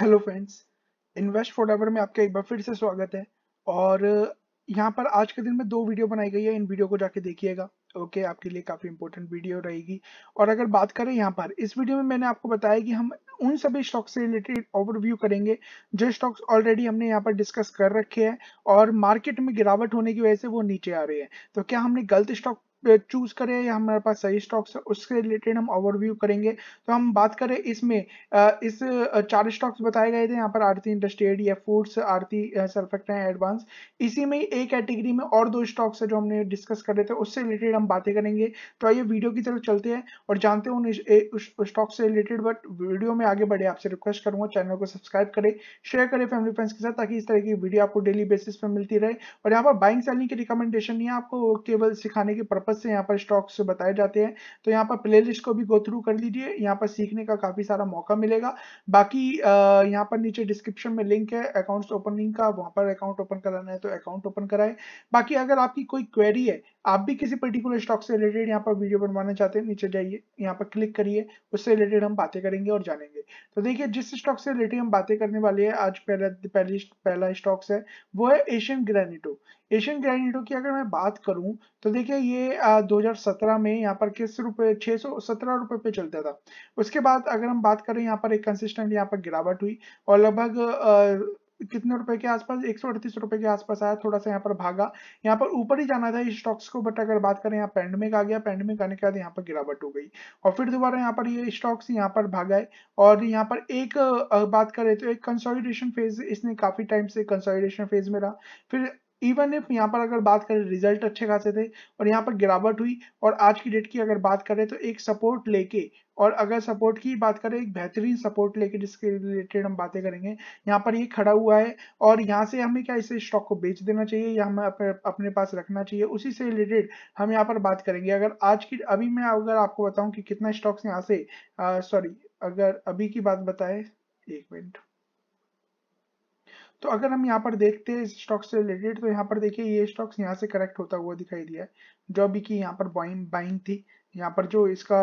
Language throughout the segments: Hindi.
hello friends invest for ever में आपका एक बार फिर से स्वागत है और यहाँ पर आज के दिन में दो वीडियो बनाई गई है इन वीडियो को जाके देखिएगा ओके आपके लिए काफ़ी इंपॉर्टेंट वीडियो रहेगी और अगर बात करें यहाँ पर इस वीडियो में मैंने आपको बताया कि हम उन सभी स्टॉक्स से रिलेटेड ओवरव्यू करेंगे जो स्टॉक्स ऑलरेडी हमने यहाँ पर डिस्कस कर रखे हैं और मार्केट में गिरावट होने की वजह से वो नीचे आ रहे हैं तो क्या हमने गलत स्टॉक चूज करें या हमारे पास सही स्टॉक्स है उसके रिलेटेड हम ओवरव्यू करेंगे तो हम बात करें इसमें इस चार स्टॉक्स बताए गए थे यहाँ पर आरती इंडस्ट्रियल या फूड्स आरती सरफेक्ट है एडवांस इसी में एक कैटेगरी में और दो स्टॉक्स है जो हमने डिस्कस कर रहे थे उससे रिलेटेड हम बातें करेंगे तो आइए वीडियो की तरफ चलते हैं और जानते हैं उन स्टॉक से रिलेटेड बट वीडियो में आगे बढ़े आपसे रिक्वेस्ट करूंगा चैनल को सब्सक्राइब करें शेयर करें फैमिली फ्रेंड्स के साथ ताकि इस तरह की वीडियो आपको डेली बेसिस पर मिलती रहे और यहाँ पर बाइंग सेलिंग की रिकमेंडेशन नहीं है आपको केवल सिखाने के पर्पज पर्पज से यहाँ पर स्टॉक्स बताए जाते हैं तो यहाँ पर प्लेलिस्ट को भी गो थ्रू कर लीजिए यहाँ पर सीखने का काफी सारा मौका मिलेगा बाकी यहाँ पर नीचे डिस्क्रिप्शन में लिंक है अकाउंट्स ओपनिंग का वहाँ पर अकाउंट ओपन कराना है तो अकाउंट ओपन कराए बाकी अगर आपकी कोई क्वेरी है आप भी किसी पर्टिकुलर स्टॉक से रिलेटेड यहाँ पर वीडियो बनवाना चाहते हैं नीचे जाइए यहाँ पर क्लिक करिए उससे रिलेटेड हम बातें करेंगे और जानेंगे तो देखिए जिस स्टॉक से रिलेटेड हम बातें करने वाले हैं आज पहला पहला स्टॉक्स है वो है एशियन ग्रेनिटो एशियन ग्रैनिटों की अगर मैं बात करूं तो देखिए ये आ, 2017 में यहाँ पर किस रुपए छह सौ सत्रह रुपए पे चलता था उसके बाद अगर हम बात करें यहाँ पर एक कंसिस्टेंट यहाँ पर गिरावट हुई और लगभग कितने रुपए के आसपास एक सौ अड़तीस रुपए के आसपास आया थोड़ा सा यहाँ पर भागा यहाँ पर ऊपर ही जाना था इस स्टॉक्स को बट अगर बात करें यहाँ पैंडमिक आ गया पैंडमिक आने के बाद यहाँ पर गिरावट हो गई और फिर दोबारा यहाँ पर ये यह स्टॉक्स यहाँ पर भागाए और यहाँ पर एक बात करें तो एक कंसोलिडेशन फेज इसने काफी टाइम से कंसोलिडेशन फेज में रहा फिर इवन इफ यहाँ पर अगर बात करें रिजल्ट अच्छे खासे थे और यहाँ पर गिरावट हुई और आज की डेट की अगर बात करें तो एक सपोर्ट लेके और अगर सपोर्ट की बात करें एक बेहतरीन सपोर्ट लेके जिसके रिलेटेड हम बातें करेंगे यहाँ पर ये खड़ा हुआ है और यहाँ से हमें क्या इसे स्टॉक को बेच देना चाहिए या हमें अपने, अपने पास रखना चाहिए उसी से रिलेटेड हम यहाँ पर बात करेंगे अगर आज की अभी मैं अगर आपको बताऊँ कि कितना स्टॉक्स यहाँ से सॉरी अगर अभी की बात बताए एक मिनट तो अगर हम यहाँ पर देखते हैं स्टॉक से रिलेटेड तो यहाँ पर देखिए ये स्टॉक्स यहाँ से करेक्ट होता हुआ दिखाई दिया है जो अभी की यहाँ पर बाइंग बाइंग थी यहाँ पर जो इसका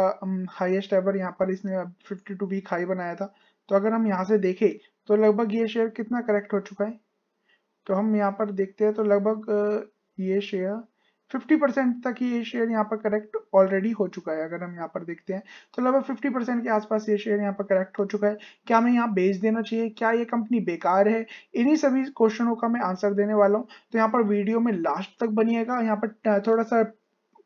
हाईएस्ट um, एवर यहाँ पर इसने 52 वीक हाई बनाया था तो अगर हम यहाँ से देखें तो लगभग ये शेयर कितना करेक्ट हो चुका है तो हम यहाँ पर देखते हैं तो लगभग uh, ये शेयर फिफ्टी परसेंट तक ये शेयर यहाँ पर करेक्ट ऑलरेडी हो चुका है अगर हम यहाँ पर देखते हैं तो लगभग फिफ्टी परसेंट के आसपास ये शेयर यहाँ पर करेक्ट हो चुका है क्या मैं यहाँ बेच देना चाहिए क्या ये कंपनी बेकार है इन्हीं सभी क्वेश्चनों का मैं आंसर देने वाला हूँ तो यहाँ पर वीडियो में लास्ट तक बनिएगा यहाँ पर थोड़ा सा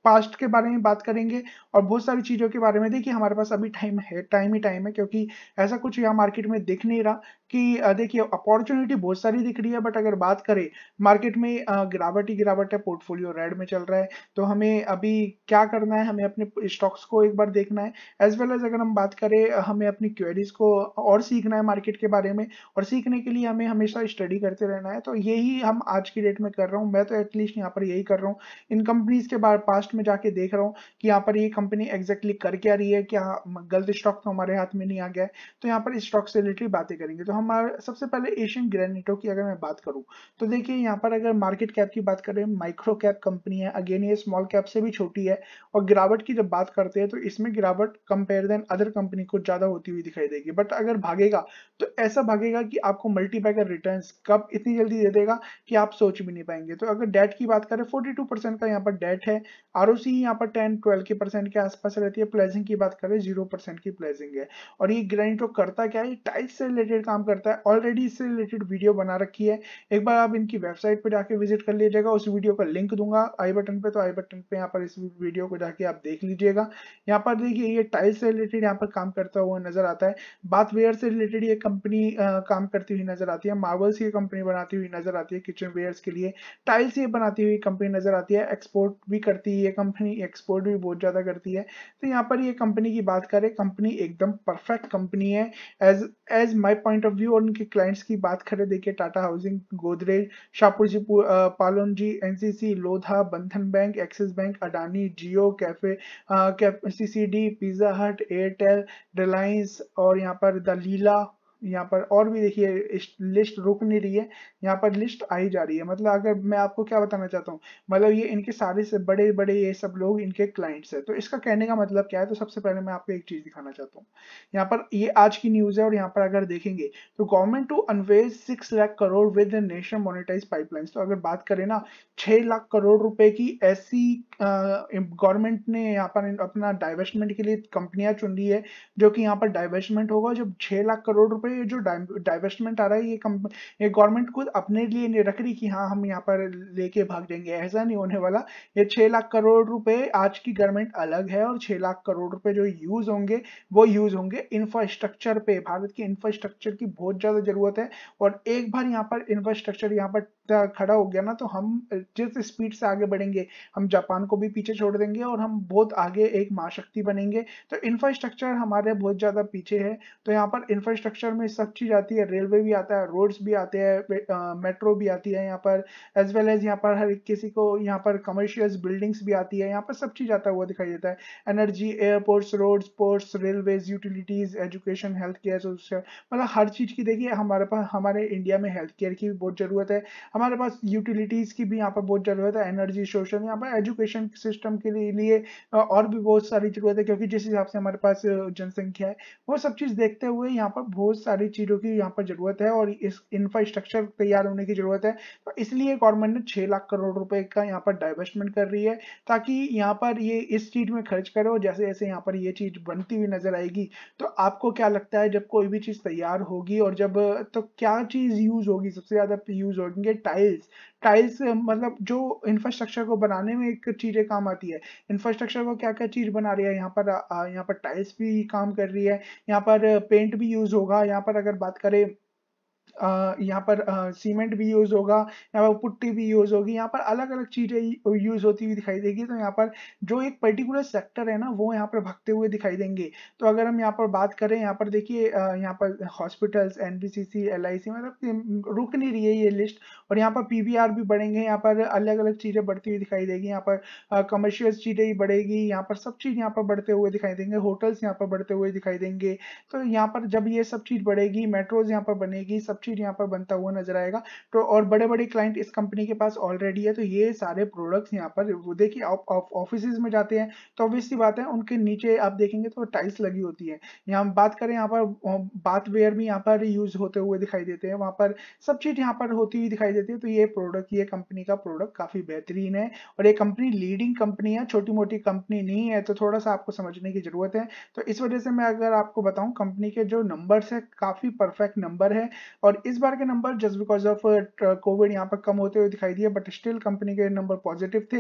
पास्ट के बारे में बात करेंगे और बहुत सारी चीज़ों के बारे में देखिए हमारे पास अभी टाइम है टाइम ही टाइम है क्योंकि ऐसा कुछ यहाँ मार्केट में दिख नहीं रहा कि देखिए अपॉर्चुनिटी बहुत सारी दिख रही है बट अगर बात करें मार्केट में गिरावट ही गिरावट है पोर्टफोलियो रेड में चल रहा है तो हमें अभी क्या करना है हमें अपने स्टॉक्स को एक बार देखना है एज वेल एज अगर हम बात करें हमें अपनी क्वेरीज को और सीखना है मार्केट के बारे में और सीखने के लिए हमें हमेशा स्टडी करते रहना है तो यही हम आज की डेट में कर रहा हूँ मैं तो एटलीस्ट यहाँ पर यही कर रहा हूँ इन कंपनीज के बारे पास्ट लास्ट में जाके देख रहा हूँ कि यहाँ पर ये कंपनी एग्जैक्टली कर क्या रही है क्या गलत स्टॉक तो हमारे हाथ में नहीं आ गया तो यहाँ पर स्टॉक से रिलेटेड बातें करेंगे तो हमारे सबसे पहले एशियन ग्रेनेटो की अगर मैं बात करूँ तो देखिए यहाँ पर अगर मार्केट कैप की बात करें माइक्रो कैप कंपनी है अगेन ये स्मॉल कैप से भी छोटी है और गिरावट की जब बात करते हैं तो इसमें गिरावट कंपेयर देन अदर कंपनी को ज्यादा होती हुई दिखाई देगी बट अगर भागेगा तो ऐसा भागेगा कि आपको मल्टीपैकर रिटर्न कब इतनी जल्दी दे देगा कि आप सोच भी नहीं पाएंगे तो अगर डेट की बात करें 42 परसेंट का यहाँ पर डेट है आर यहाँ पर टेन ट्वेल्व के परसेंट के आसपास रहती है प्लेजिंग की बात करें जीरो परसेंट की प्लेजिंग है और ये ग्रेनिटो तो करता क्या है टाइल्स से रिलेटेड काम करता है ऑलरेडी इससे रिलेटेड वीडियो बना रखी है एक बार आप इनकी वेबसाइट पर जाके विजिट कर लीजिएगा उस वीडियो का लिंक दूंगा आई बटन पे तो आई बटन पे यहाँ पर इस वीडियो को जाके आप देख लीजिएगा यहाँ पर देखिए ये टाइल्स से रिलेटेड यहाँ पर काम करता हुआ नजर आता है बाथवेयर से रिलेटेड ये कंपनी काम करती हुई नजर आती है मार्बल्स ये कंपनी बनाती हुई नजर आती है किचन वेयर्स के लिए टाइल्स ये बनाती हुई कंपनी नजर आती है एक्सपोर्ट भी करती है ये कंपनी एक्सपोर्ट भी बहुत ज़्यादा करती है तो यहाँ पर ये कंपनी की बात करें कंपनी एकदम परफेक्ट कंपनी है as as my point of view और उनके क्लाइंट्स की बात करें देखिए Tata housing Godrej Shapoorji Pallonji NCC Lodha Bandhan bank Axis bank Adani Jio cafe C C D pizza Hut Airtel Reliance और यहाँ पर द लीला यहाँ पर और भी देखिए लिस्ट रुक नहीं रही है यहाँ पर लिस्ट आई जा रही है मतलब अगर मैं आपको क्या बताना चाहता हूँ मतलब ये इनके सारे से बड़े बड़े ये सब लोग इनके क्लाइंट्स हैं तो इसका कहने का मतलब क्या है तो सबसे पहले मैं आपको एक चीज दिखाना चाहता हूँ यहाँ पर ये आज की न्यूज है और यहाँ पर अगर देखेंगे तो government to unveils six lakh crore with national monetise pipeline तो अगर बात करें ना छह लाख करोड़ रुपए की ऐसी गवर्नमेंट ने यहाँ पर अपना डाइवेस्टमेंट के लिए कंपनियां चुन ली है जो कि यहाँ पर डाइवेस्टमेंट होगा जब छह लाख करोड़ रुपए पर ये जो डाइवेस्टमेंट आ रहा है ये कम, ये गवर्नमेंट खुद अपने लिए नहीं रख रही कि हाँ हम यहाँ पर लेके भाग जाएंगे ऐसा नहीं होने वाला ये छह लाख करोड़ रुपए आज की गवर्नमेंट अलग है और छह लाख करोड़ रुपए जो यूज होंगे वो यूज होंगे इंफ्रास्ट्रक्चर पे भारत की इंफ्रास्ट्रक्चर की बहुत ज्यादा जरूरत है और एक बार यहाँ पर इंफ्रास्ट्रक्चर यहाँ पर खड़ा हो गया ना तो हम जिस स्पीड से आगे बढ़ेंगे हम जापान को भी पीछे छोड़ देंगे और हम बहुत आगे एक महाशक्ति बनेंगे तो इंफ्रास्ट्रक्चर हमारे बहुत ज़्यादा पीछे है तो यहाँ पर इंफ्रास्ट्रक्चर में सब चीज़ आती है रेलवे भी आता है रोड्स भी आते हैं मेट्रो भी आती है यहाँ पर एज वेल एज यहाँ पर हर किसी को यहाँ पर कमर्शियल बिल्डिंग्स भी आती है यहाँ पर सब चीज़ आता हुआ दिखाई देता है energy airports roads ports railway utilities education health care मतलब हर चीज़ की देखिए हमारे पास हमारे इंडिया में हेल्थ केयर की भी बहुत ज़रूरत है हमारे पास यूटिलिटीज़ की भी यहाँ पर बहुत ज़रूरत है एनर्जी सोशल यहाँ पर एजुकेशन सिस्टम के लिए और भी बहुत सारी ज़रूरत है क्योंकि जिस हिसाब से हमारे पास जनसंख्या है वो सब चीज़ देखते हुए यहाँ पर बहुत सारी चीज़ों की यहाँ पर ज़रूरत है और इस इंफ्रास्ट्रक्चर तैयार होने की ज़रूरत है तो इसलिए गवर्नमेंट ने छः लाख करोड़ रुपए का यहाँ पर डाइवेस्टमेंट कर रही है ताकि यहाँ पर ये इस चीज़ में खर्च करो जैसे जैसे यहाँ पर ये चीज़ बनती हुई नज़र आएगी तो आपको क्या लगता है जब कोई भी चीज़ तैयार होगी और जब तो क्या चीज़ यूज़ होगी सबसे ज़्यादा यूज़ होगी टाइल्स टाइल्स मतलब जो इंफ्रास्ट्रक्चर को बनाने में एक चीज़ें काम आती है इंफ्रास्ट्रक्चर को क्या क्या चीज़ बना रही है यहाँ पर यहाँ पर टाइल्स भी काम कर रही है यहाँ पर पेंट भी यूज़ होगा यहाँ पर अगर बात करें यहाँ पर सीमेंट भी यूज होगा यहाँ पर पुट्टी भी यूज होगी यहाँ पर अलग अलग चीजें यूज होती हुई दिखाई देगी तो यहाँ पर जो एक पर्टिकुलर सेक्टर है ना वो यहाँ पर भगते हुए दिखाई देंगे तो अगर हम यहाँ पर बात करें यहाँ पर देखिए यहाँ पर हॉस्पिटल्स एनबीसीसी एलआईसी मतलब रुक नहीं रही है ये लिस्ट और यहाँ पर पी भी बढ़ेंगे यहाँ पर अलग अलग चीजें बढ़ती हुई दिखाई देगी यहाँ पर कमर्शियल चीजें ही बढ़ेगी यहाँ पर सब चीज यहाँ पर बढ़ते हुए दिखाई देंगे होटल्स यहाँ पर बढ़ते हुए दिखाई देंगे तो यहाँ पर जब ये सब चीज बढ़ेगी मेट्रोज यहाँ पर बनेगी सब सब चीज यहाँ पर बनता हुआ नजर आएगा तो और बड़े बड़े क्लाइंट इस कंपनी के पास ऑलरेडी है तो ये सारे प्रोडक्ट्स यहाँ पर देखिए आप ऑफिस में जाते हैं तो ऑब्वियसली बात है उनके नीचे आप देखेंगे तो टाइल्स लगी होती है यहाँ बात करें यहाँ पर बाथवेयर भी यहाँ पर यूज होते हुए दिखाई देते हैं वहाँ पर सब चीज यहाँ पर होती हुई दिखाई देती है तो ये प्रोडक्ट ये कंपनी का प्रोडक्ट काफी बेहतरीन है और ये कंपनी लीडिंग कंपनी है छोटी मोटी कंपनी नहीं है तो थोड़ा सा आपको समझने की जरूरत है तो इस वजह से मैं अगर आपको बताऊं कंपनी के जो नंबर्स है काफी परफेक्ट नंबर है और और इस बार के number just because of Covid यहाँ पर कम होते हुए दिखाई दिए बट स्टिल कंपनी के नंबर पॉजिटिव थे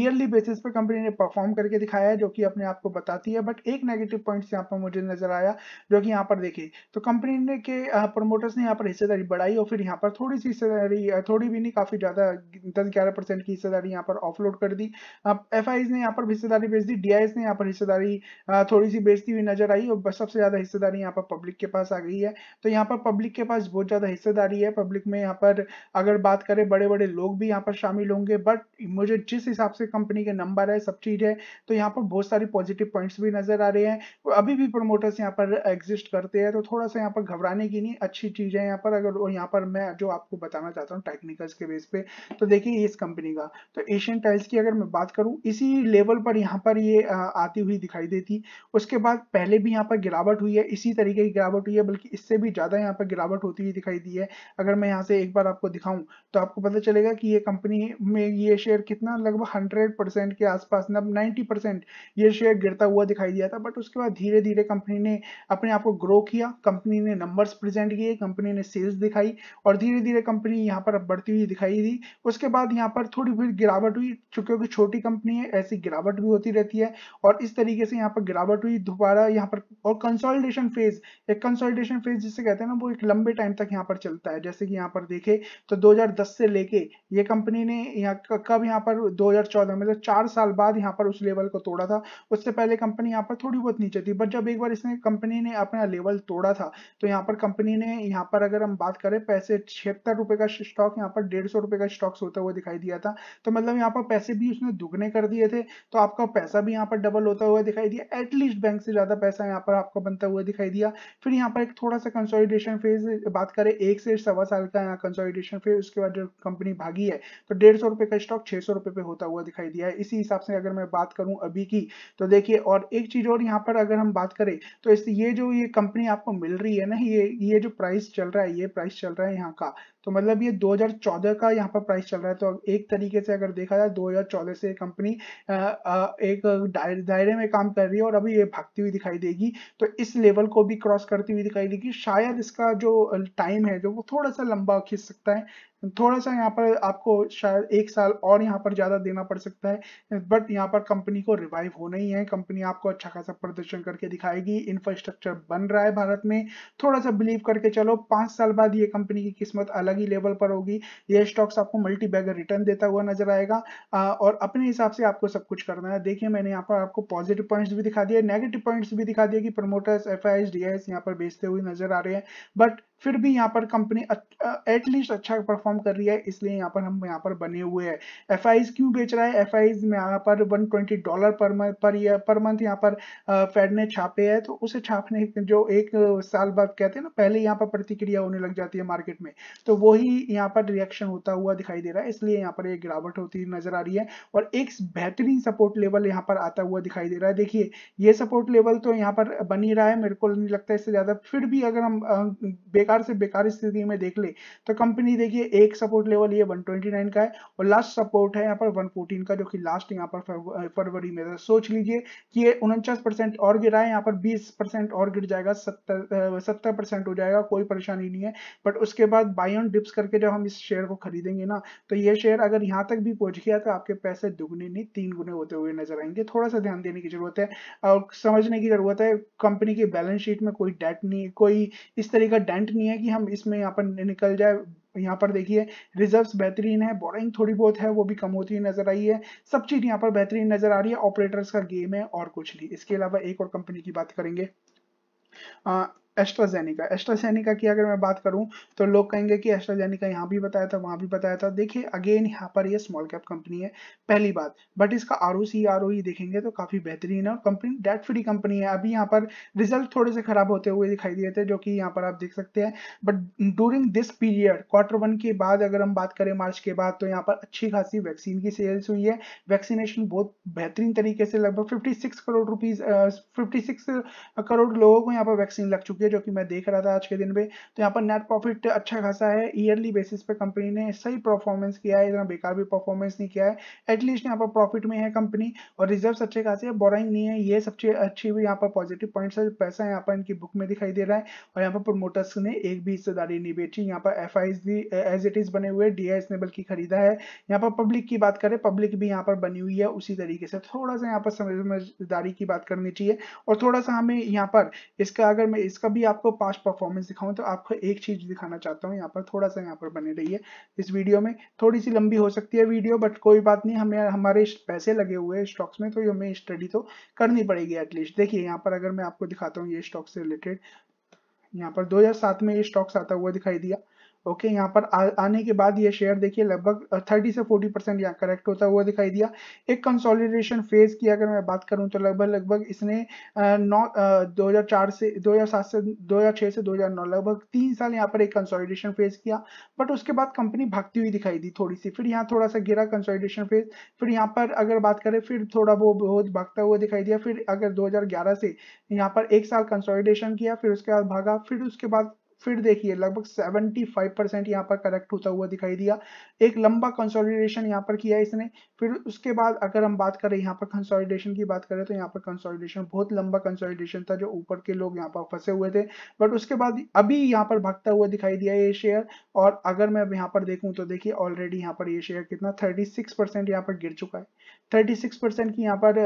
ईयरली बेसिस पर कंपनी ने परफॉर्म करके दिखाया है जो कि अपने आप को बताती है बट एक नेगेटिव पॉइंट यहाँ पर मुझे नजर आया जो कि यहाँ पर देखिए तो कंपनी ने के प्रमोटर्स ने यहाँ पर हिस्सेदारी बढ़ाई और फिर यहाँ पर थोड़ी सी हिस्सेदारी थोड़ी भी नहीं काफी ज्यादा दस ग्यारह परसेंट की हिस्सेदारी यहाँ पर ऑफलोड कर दी एफ ने यहाँ पर हिस्सेदारी बेच दी डी ने यहाँ पर हिस्सेदारी थोड़ी सी बेचती हुई नजर आई और सबसे ज्यादा हिस्सेदारी यहाँ पर पब्लिक के पास आ गई है तो यहाँ पर पब्लिक के पास बहुत ज़्यादा हिस्सेदारी है पब्लिक में यहाँ पर अगर बात करें बड़े बड़े लोग भी यहाँ पर शामिल होंगे बट मुझे जिस हिसाब से कंपनी के नंबर है सब चीज़ है तो यहाँ पर बहुत सारी पॉजिटिव पॉइंट्स भी नज़र आ रहे हैं अभी भी प्रमोटर्स यहाँ पर एग्जिस्ट करते हैं तो थोड़ा सा यहाँ पर घबराने की नहीं अच्छी चीज़ है यहाँ पर अगर यहाँ पर मैं जो आपको बताना चाहता हूँ टेक्निकल्स के बेस पर तो देखिए इस कंपनी का तो एशियन टाइल्स की अगर मैं बात करूँ इसी लेवल पर यहाँ पर ये आती हुई दिखाई देती उसके बाद पहले भी यहाँ पर गिरावट हुई है इसी तरीके की गिरावट हुई है बल्कि इससे भी ज़्यादा यहाँ पर गिरावट होती है भी दिखाई दी है अगर मैं यहाँ से एक बार आपको दिखाऊं तो आपको पता चलेगा कि ये कंपनी में ये शेयर कितना लगभग हंड्रेड परसेंट के आसपास नब नाइन्टी परसेंट ये शेयर गिरता हुआ दिखाई दिया था बट उसके बाद धीरे धीरे कंपनी ने अपने आप को ग्रो किया कंपनी ने नंबर्स प्रेजेंट किए कंपनी ने सेल्स दिखाई और धीरे धीरे कंपनी यहाँ पर बढ़ती हुई दिखाई दी उसके बाद यहाँ पर थोड़ी फिर गिरावट हुई क्योंकि छोटी कंपनी है ऐसी गिरावट भी होती रहती है और इस तरीके से यहाँ पर गिरावट हुई दोबारा यहाँ पर और कंसोलिडेशन फेज एक कंसोलिडेशन फेज जिसे कहते हैं ना वो एक लंबे टाइम तक यहाँ पर चलता है जैसे कि यहाँ पर देखे तो 2010 से लेके ये कंपनी ने यहाँ कब यहाँ पर 2014 मतलब चार साल बाद यहाँ पर उस लेवल को तोड़ा था उससे पहले कंपनी यहाँ पर थोड़ी बहुत नीचे थी बट जब एक बार इसने कंपनी ने अपना लेवल तोड़ा था तो यहाँ पर कंपनी ने यहाँ पर अगर हम बात करें पैसे छिहत्तर रुपए का स्टॉक यहाँ पर डेढ़ सौ रुपए का स्टॉक होता हुआ दिखाई दिया था तो मतलब यहाँ पर पैसे भी उसने दुगने कर दिए थे तो आपका पैसा भी यहाँ पर डबल होता हुआ दिखाई दिया एटलीस्ट बैंक से ज्यादा पैसा यहाँ पर आपको बनता हुआ दिखाई दिया फिर यहाँ पर एक थोड़ा सा कंसोलिडेशन फेज बात बात करें एक से सवा साल का यहाँ कंसोलिडेशन फिर उसके बाद जो कंपनी भागी है तो डेढ़ सौ रुपए का स्टॉक छह सौ रुपए पे होता हुआ दिखाई दिया है इसी हिसाब से अगर मैं बात करूं अभी की तो देखिए और एक चीज़ और यहाँ पर अगर हम बात करें तो इस ये जो ये कंपनी आपको मिल रही है ना ये ये जो प्राइस चल रहा है ये प्राइस चल रहा है यहाँ का तो मतलब ये 2014 का यहाँ पर प्राइस चल रहा है तो एक तरीके से अगर देखा जाए 2014 से कंपनी एक दायरे में काम कर रही है और अभी ये भागती हुई दिखाई देगी तो इस लेवल को भी क्रॉस करती हुई दिखाई देगी शायद इसका जो टाइम है जो वो थोड़ा सा लंबा खींच सकता है थोड़ा सा यहाँ पर आपको शायद एक साल और यहाँ पर ज़्यादा देना पड़ सकता है बट यहाँ पर कंपनी को रिवाइव होना ही है कंपनी आपको अच्छा खासा प्रदर्शन करके दिखाएगी इंफ्रास्ट्रक्चर बन रहा है भारत में थोड़ा सा बिलीव करके चलो पांच साल बाद ये कंपनी की किस्मत अलग ही लेवल पर होगी ये स्टॉक्स आपको मल्टी बैगर रिटर्न देता हुआ नजर आएगा और अपने हिसाब से आपको सब कुछ करना है देखिए मैंने यहाँ पर आपको पॉजिटिव पॉइंट्स भी दिखा दिए नेगेटिव पॉइंट्स भी दिखा दिए कि प्रमोटर्स एफ आई यहाँ पर बेचते हुए नजर आ रहे हैं बट फिर भी यहाँ पर कंपनी एटलीस्ट अच्छा परफॉर्म कर रही है इसलिए यहाँ पर हम यहाँ पर बने हुए हैं एफ क्यों बेच रहा है एफ में यहाँ पर 120 डॉलर पर पर ईयर पर मंथ यहाँ पर फेड ने छापे है तो उसे छापने जो एक साल बाद कहते हैं ना पहले यहाँ पर प्रतिक्रिया होने लग जाती है मार्केट में तो वही यहाँ पर रिएक्शन होता हुआ दिखाई दे रहा है इसलिए यहाँ पर एक गिरावट होती नजर आ रही है और एक बेहतरीन सपोर्ट लेवल यहाँ पर आता हुआ दिखाई दे रहा है देखिए ये सपोर्ट लेवल तो यहाँ पर बनी रहा है मेरे को नहीं लगता इससे ज्यादा फिर भी अगर हम बेकार बेकार से बेकार स्थिति में देख ले तो कंपनी देखिए एक सपोर्ट लेवल ये 129 का है और लास्ट सपोर्ट है यहाँ पर 114 का जो कि लास्ट यहाँ पर फरवरी में था सोच लीजिए कि ये उनचास परसेंट और गिरा है यहाँ पर बीस परसेंट और गिर जाएगा सत्तर सत्तर परसेंट हो जाएगा कोई परेशानी नहीं है बट उसके बाद बाई ऑन डिप्स करके जब हम इस शेयर को खरीदेंगे ना तो ये शेयर अगर यहाँ तक भी पहुंच गया तो आपके पैसे दुगने नहीं तीन गुने होते हुए नजर आएंगे थोड़ा सा ध्यान देने की जरूरत है और समझने की जरूरत है कंपनी की बैलेंस शीट में कोई डेट नहीं कोई इस तरह का डेंट नहीं है कि हम इसमें यहाँ पर निकल जाए यहाँ पर देखिए रिजर्व्स बेहतरीन है बोरिंग थोड़ी बहुत है वो भी कम होती हुई नजर आई है सब चीज यहाँ पर बेहतरीन नजर आ रही है ऑपरेटर्स का गेम है और कुछ नहीं इसके अलावा एक और कंपनी की बात करेंगे एस्ट्राजेनिका एस्ट्राजेनिका की अगर मैं बात करूं तो लोग कहेंगे कि एस्ट्राजेनिका यहाँ भी बताया था वहां भी बताया था देखिए अगेन यहाँ पर ये स्मॉल कैप कंपनी है पहली बात बट इसका R O C R O देखेंगे तो काफ़ी बेहतरीन है कंपनी डेट फ्री कंपनी है अभी यहाँ पर रिजल्ट थोड़े से खराब होते हुए दिखाई दिए थे जो कि यहाँ पर आप देख सकते हैं but during this period quarter one के बाद अगर हम बात करें मार्च के बाद तो यहाँ पर अच्छी खासी वैक्सीन की सेल्स हुई है वैक्सीनेशन बहुत बेहतरीन तरीके से लगभग six crore rupees six crore लोगों को यहाँ पर वैक्सीन लग चुकी है जो कि मैं देख रहा था आज के दिन में तो यहाँ पर नेट प्रॉफिट अच्छा खासा है ईयरली बेसिस पे कंपनी ने सही परफॉर्मेंस किया है इतना बेकार भी परफॉर्मेंस नहीं किया है एटलीस्ट यहाँ पर प्रॉफिट में है कंपनी और रिजर्व अच्छे खासे है बोराइंग नहीं है ये सबसे अच्छी भी यहाँ पर पॉजिटिव पॉइंट है पैसा यहाँ पर इनकी बुक में दिखाई दे रहा है और यहाँ पर प्रोमोटर्स ने एक भी हिस्सेदारी नहीं बेची यहाँ पर एफ भी एज इट इज बने हुए डी ने बल्कि खरीदा है यहाँ पर पब्लिक की बात करें पब्लिक भी यहाँ पर बनी हुई है उसी तरीके से थोड़ा सा यहाँ पर समझदारी की बात करनी चाहिए और थोड़ा सा हमें यहाँ पर इसका अगर मैं इसका भी आपको पांच परफॉर्मेंस दिखाऊं तो आपको एक चीज दिखाना चाहता हूँ यहाँ पर थोड़ा सा यहाँ पर बने रहिए इस वीडियो में थोड़ी सी लंबी हो सकती है वीडियो बट कोई बात नहीं हमें हमारे पैसे लगे हुए हैं स्टॉक्स में तो हमें स्टडी तो करनी पड़ेगी एटलीस्ट देखिए यहाँ पर अगर मैं आपको दिखाता हूँ ये स्टॉक से रिलेटेड यहाँ पर दो में ये स्टॉक्स आता हुआ दिखाई दिया ओके यहाँ पर आ, आने के बाद ये शेयर देखिए लगभग 30 से 40 परसेंट यहाँ करेक्ट होता हुआ दिखाई दिया एक कंसोलिडेशन फेज की अगर मैं बात करूँ तो लगभग लगभग इसने नौ दो से सात से छह से 2009 लगभग तीन साल यहाँ पर एक कंसोलिडेशन फेज किया बट उसके बाद कंपनी भागती हुई दिखाई दी थोड़ी सी फिर यहाँ थोड़ा सा गिरा कंसोलिडेशन फेज फिर यहाँ पर अगर बात करें फिर थोड़ा वो बहुत भागता हुआ दिखाई दिया फिर अगर दो से यहाँ पर एक साल कंसोलिडेशन किया फिर उसके बाद भागा फिर उसके बाद फिर देखिए लगभग 75 परसेंट यहाँ पर करेक्ट होता हुआ दिखाई दिया एक लंबा कंसोलिडेशन यहाँ पर किया इसने फिर उसके बाद अगर हम बात करें यहाँ पर कंसोलिडेशन की बात करें तो यहाँ पर कंसोलिडेशन बहुत लंबा कंसोलिडेशन था जो ऊपर के लोग यहाँ पर फंसे हुए थे बट उसके बाद अभी यहाँ पर भागता हुआ दिखाई दिया ये शेयर और अगर मैं अब यहाँ पर देखूँ तो देखिए ऑलरेडी यहाँ पर ये शेयर कितना थर्टी सिक्स परसेंट यहाँ पर गिर चुका है थर्टी सिक्स परसेंट की यहाँ पर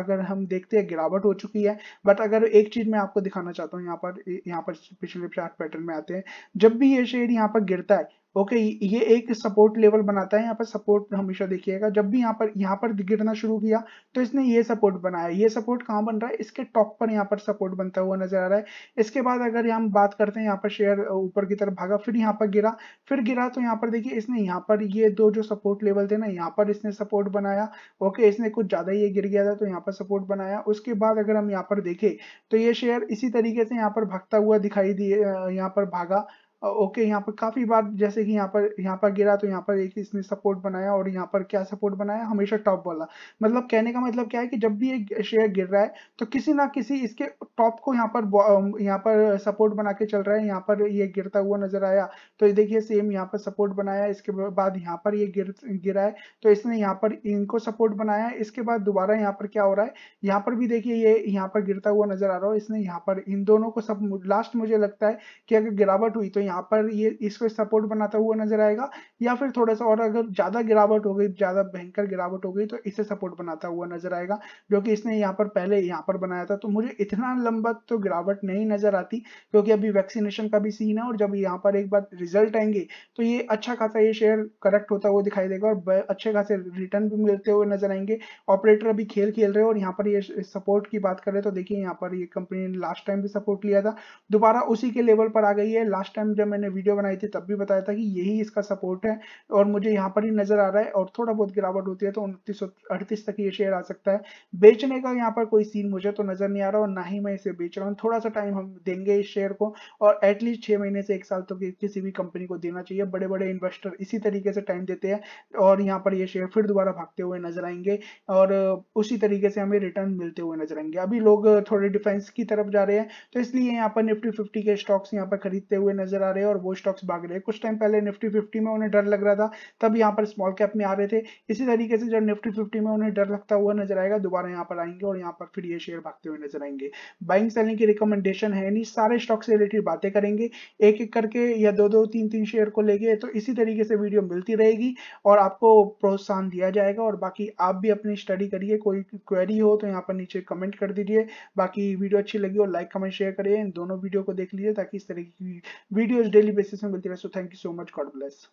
अगर हम देखते हैं गिरावट हो चुकी है बट अगर एक चीज मैं आपको दिखाना चाहता हूँ यहाँ पर यहाँ पर पिछले चार्ट पैटर्न में आते हैं जब भी ये शेड यहाँ पर गिरता है ओके ये एक सपोर्ट लेवल बनाता है यहाँ पर सपोर्ट हमेशा देखिएगा जब भी यहाँ पर यहाँ पर गिरना शुरू किया तो इसने ये सपोर्ट बनाया ये सपोर्ट कहाँ बन रहा है इसके टॉप पर यहाँ पर सपोर्ट बनता हुआ नजर आ रहा है इसके बाद अगर हम बात करते हैं यहाँ पर शेयर ऊपर की तरफ भागा फिर यहाँ पर गिरा फिर गिरा तो यहाँ पर देखिए इसने यहाँ पर ये दो जो सपोर्ट लेवल थे ना यहाँ पर इसने सपोर्ट बनाया ओके इसने कुछ ज्यादा ये गिर गया था तो यहाँ पर सपोर्ट बनाया उसके बाद अगर हम यहाँ पर देखें तो ये शेयर इसी तरीके से यहाँ पर भागता हुआ दिखाई दिए यहाँ पर भागा ओके यहाँ पर काफी बार जैसे कि यहाँ पर यहाँ पर गिरा तो यहाँ पर एक इसने सपोर्ट बनाया और यहाँ पर क्या सपोर्ट बनाया हमेशा टॉप वाला मतलब कहने का मतलब क्या है कि जब भी एक शेयर गिर रहा है तो किसी ना किसी इसके टॉप को यहाँ पर यहाँ पर सपोर्ट बना के चल रहा है यहाँ पर ये गिरता हुआ नजर आया तो देखिए सेम यहाँ पर सपोर्ट बनाया इसके बाद यहाँ पर ये गिर गिरा है तो इसने यहाँ पर इनको सपोर्ट बनाया इसके बाद दोबारा यहाँ पर क्या हो रहा है यहाँ पर भी देखिए ये यहाँ पर गिरता हुआ नजर आ रहा है इसने यहाँ पर इन दोनों को सब लास्ट मुझे लगता है कि अगर गिरावट हुई तो यहाँ पर ये इसको सपोर्ट बनाता हुआ नजर आएगा या फिर थोड़ा सा और अगर ज्यादा गिरावट हो गई ज्यादा भयंकर गिरावट हो गई तो इसे सपोर्ट बनाता हुआ नजर आएगा जो कि इसने यहाँ पर पहले यहाँ पर बनाया था तो मुझे इतना लंबा तो गिरावट नहीं नजर आती क्योंकि अभी वैक्सीनेशन का भी सीन है और जब यहाँ पर एक बार रिजल्ट आएंगे तो ये अच्छा खासा ये शेयर करेक्ट होता हुआ दिखाई देगा और अच्छे खासे रिटर्न भी मिलते हुए नजर आएंगे ऑपरेटर अभी खेल खेल रहे हैं और यहाँ पर ये सपोर्ट की बात करें तो देखिए यहाँ पर ये कंपनी ने लास्ट टाइम भी सपोर्ट लिया था दोबारा उसी के लेवल पर आ गई है लास्ट टाइम जब मैंने वीडियो बनाई थी तब भी बताया था कि यही इसका सपोर्ट है और मुझे यहाँ पर ही नजर आ रहा है और थोड़ा बहुत गिरावट होती है तो उनतीस तक ये शेयर आ सकता है बेचने का यहाँ पर कोई सीन मुझे तो नजर नहीं आ रहा और ना ही मैं इसे बेच रहा हूँ थोड़ा सा टाइम हम देंगे इस शेयर को और एटलीस्ट छह महीने से एक साल तक किसी भी कंपनी को देना चाहिए बड़े बड़े इन्वेस्टर इसी तरीके से टाइम देते हैं और यहाँ पर ये शेयर फिर दोबारा भागते हुए नजर आएंगे और उसी तरीके से हमें रिटर्न मिलते हुए नजर आएंगे अभी लोग थोड़े डिफेंस की तरफ जा रहे हैं तो इसलिए यहाँ पर निफ्टी फिफ्टी के स्टॉक्स यहाँ पर खरीदते हुए नजर आ आ रहे हैं और वो स्टॉक्स भाग रहे हैं कुछ टाइम पहले निफ्टी फिफ्टी में उन्हें डर लग रहा था तब यहाँ पर स्मॉल कैप में आ रहे थे इसी तरीके से जब निफ्टी फिफ्टी में उन्हें डर लगता हुआ नजर आएगा दोबारा यहाँ पर आएंगे और यहाँ पर फिर ये शेयर भागते हुए नजर आएंगे बाइंग सेलिंग की रिकमेंडेशन है नहीं सारे स्टॉक से रिलेटेड बातें करेंगे एक एक करके या दो दो तीन तीन शेयर को लेके तो इसी तरीके से वीडियो मिलती रहेगी और आपको प्रोत्साहन दिया जाएगा और बाकी आप भी अपनी स्टडी करिए कोई क्वेरी हो तो यहाँ पर नीचे कमेंट कर दीजिए बाकी वीडियो अच्छी लगी हो लाइक कमेंट शेयर करिए इन दोनों वीडियो को देख लीजिए ताकि इस तरीके की वीडियो न्यूज डेली बेसिस में मिलती है so thank you so much God bless